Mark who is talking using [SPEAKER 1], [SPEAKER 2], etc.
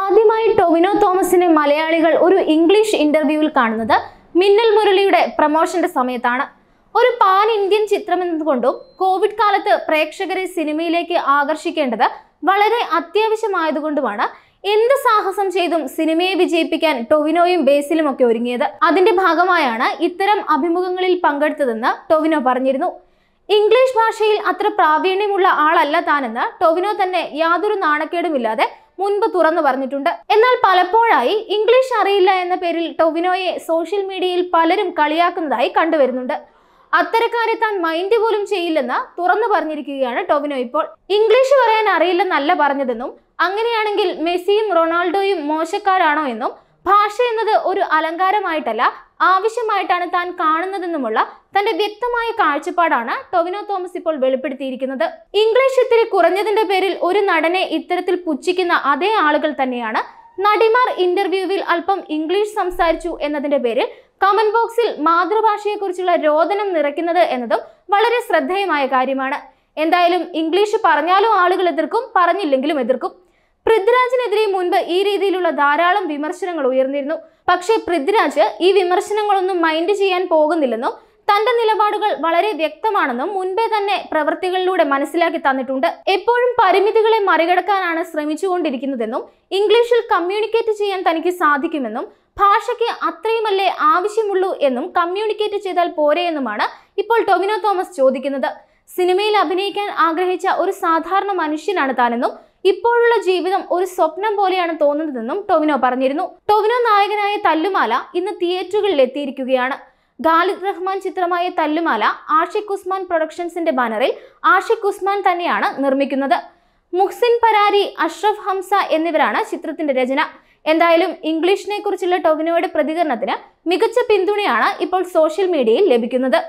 [SPEAKER 1] ആദ്യമായി ടൊവിനോ തോമസിനെ മലയാളികൾ ഒരു ഇംഗ്ലീഷ് ഇന്റർവ്യൂവിൽ കാണുന്നത് മിന്നൽ മുരളിയുടെ പ്രമോഷന്റെ സമയത്താണ് ഒരു പാൻ ഇന്ത്യൻ ചിത്രമെന്നതുകൊണ്ടും കോവിഡ് കാലത്ത് പ്രേക്ഷകരെ സിനിമയിലേക്ക് ആകർഷിക്കേണ്ടത് വളരെ അത്യാവശ്യമായതുകൊണ്ടുമാണ് എന്ത് സാഹസം ചെയ്തും സിനിമയെ വിജയിപ്പിക്കാൻ ടൊവിനോയും ബേസിലും ഒക്കെ ഒരുങ്ങിയത് അതിന്റെ ഭാഗമായാണ് ഇത്തരം അഭിമുഖങ്ങളിൽ പങ്കെടുത്തതെന്ന് ടൊവിനോ പറഞ്ഞിരുന്നു ഇംഗ്ലീഷ് ഭാഷയിൽ അത്ര പ്രാവീണ്യമുള്ള ആളല്ല താനെന്ന് ടൊവിനോ തന്നെ യാതൊരു നാണക്കേടുമില്ലാതെ മുൻപ് തുറന്നു പറഞ്ഞിട്ടുണ്ട് എന്നാൽ പലപ്പോഴായി ഇംഗ്ലീഷ് അറിയില്ല എന്ന പേരിൽ ടൊവിനോയെ സോഷ്യൽ മീഡിയയിൽ പലരും കളിയാക്കുന്നതായി കണ്ടുവരുന്നുണ്ട് അത്തരക്കാരെ താൻ മൈൻഡ് പോലും ചെയ്യില്ലെന്ന് തുറന്നു പറഞ്ഞിരിക്കുകയാണ് ടൊവിനോ ഇപ്പോൾ ഇംഗ്ലീഷ് പറയാൻ അറിയില്ലെന്നല്ല പറഞ്ഞതെന്നും അങ്ങനെയാണെങ്കിൽ മെസ്സിയും റൊണാൾഡോയും മോശക്കാരാണോ എന്നും ഭാഷ എന്നത് ഒരു അലങ്കാരമായിട്ടല്ല ആവശ്യമായിട്ടാണ് താൻ കാണുന്നതെന്നുമുള്ള തന്റെ വ്യക്തമായ കാഴ്ചപ്പാടാണ് ടൊവിനോ തോമസ് ഇപ്പോൾ വെളിപ്പെടുത്തിയിരിക്കുന്നത് ഇംഗ്ലീഷ് ഇത്തിരി കുറഞ്ഞതിന്റെ പേരിൽ ഒരു നടനെ ഇത്തരത്തിൽ പുച്ഛിക്കുന്ന അതേ ആളുകൾ തന്നെയാണ് നടിമാർ ഇന്റർവ്യൂവിൽ അല്പം ഇംഗ്ലീഷ് സംസാരിച്ചു എന്നതിന്റെ പേരിൽ കമന്റ് ബോക്സിൽ മാതൃഭാഷയെക്കുറിച്ചുള്ള രോദനം നിറയ്ക്കുന്നത് എന്നതും വളരെ ശ്രദ്ധേയമായ കാര്യമാണ് എന്തായാലും ഇംഗ്ലീഷ് പറഞ്ഞാലും ആളുകൾ എതിർക്കും പറഞ്ഞില്ലെങ്കിലും എതിർക്കും പൃഥ്വിരാജിനെതിരെ മുൻപ് ഈ രീതിയിലുള്ള ധാരാളം വിമർശനങ്ങൾ ഉയർന്നിരുന്നു പക്ഷേ പൃഥ്വിരാജ് ഈ വിമർശനങ്ങളൊന്നും മൈൻഡ് ചെയ്യാൻ പോകുന്നില്ലെന്നും തന്റെ നിലപാടുകൾ വളരെ വ്യക്തമാണെന്നും മുൻപേ തന്നെ പ്രവൃത്തികളിലൂടെ മനസ്സിലാക്കി തന്നിട്ടുണ്ട് എപ്പോഴും പരിമിതികളെ മറികടക്കാനാണ് ശ്രമിച്ചുകൊണ്ടിരിക്കുന്നതെന്നും ഇംഗ്ലീഷിൽ കമ്മ്യൂണിക്കേറ്റ് ചെയ്യാൻ തനിക്ക് സാധിക്കുമെന്നും ഭാഷയ്ക്ക് അത്രയുമല്ലേ ആവശ്യമുള്ളൂ എന്നും കമ്മ്യൂണിക്കേറ്റ് ചെയ്താൽ പോരെ എന്നുമാണ് ഇപ്പോൾ ടൊവിനോ തോമസ് ചോദിക്കുന്നത് സിനിമയിൽ അഭിനയിക്കാൻ ആഗ്രഹിച്ച ഒരു സാധാരണ മനുഷ്യനാണ് താനെന്നും ഇപ്പോഴുള്ള ജീവിതം ഒരു സ്വപ്നം പോലെയാണ് തോന്നുന്നതെന്നും ടൊവിനോ പറഞ്ഞിരുന്നു ടൊവിനോ നായകനായ തല്ലുമാല ഇന്ന് തിയേറ്ററുകളിൽ എത്തിയിരിക്കുകയാണ് ഖാലിദ് റഹ്മാൻ ചിത്രമായ തല്ലുമാല ആഷിഖ് ഉസ്മാൻ പ്രൊഡക്ഷൻസിന്റെ ബാനറിൽ ആഷിഖ് ഉസ്മാൻ തന്നെയാണ് നിർമ്മിക്കുന്നത് മുഹ്സിൻ പരാരി അഷ്റഫ് ഹംസ എന്നിവരാണ് ചിത്രത്തിന്റെ രചന എന്തായാലും ഇംഗ്ലീഷിനെ കുറിച്ചുള്ള ടൊവിനോയുടെ പ്രതികരണത്തിന് മികച്ച പിന്തുണയാണ് ഇപ്പോൾ സോഷ്യൽ മീഡിയയിൽ ലഭിക്കുന്നത്